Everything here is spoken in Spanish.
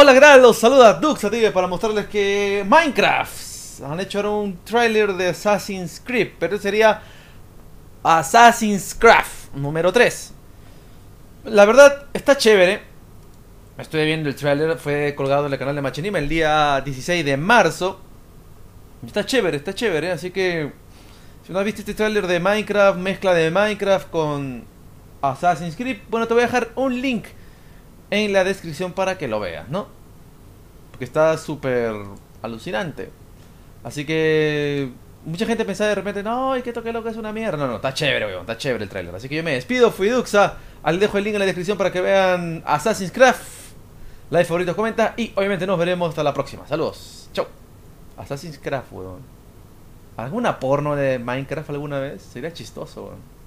Hola, ¿qué Los saluda Duxative para mostrarles que Minecraft han hecho ahora un tráiler de Assassin's Creed, pero sería Assassin's Craft número 3. La verdad, está chévere. Estoy viendo el tráiler, fue colgado en el canal de Machinima el día 16 de marzo. Está chévere, está chévere, así que si no has visto este tráiler de Minecraft, mezcla de Minecraft con Assassin's Creed, bueno, te voy a dejar un link en la descripción para que lo veas, ¿no? Porque está súper alucinante. Así que mucha gente pensaba de repente, no, y que toque que es una mierda. No, no, está chévere, weón, está chévere el trailer. Así que yo me despido, fui Duxa. Al dejo el link en la descripción para que vean Assassin's Craft. Like, favoritos, comenta. Y obviamente nos veremos hasta la próxima. Saludos. Chau. Assassin's Craft, weón. ¿Alguna porno de Minecraft alguna vez? Sería chistoso, weón.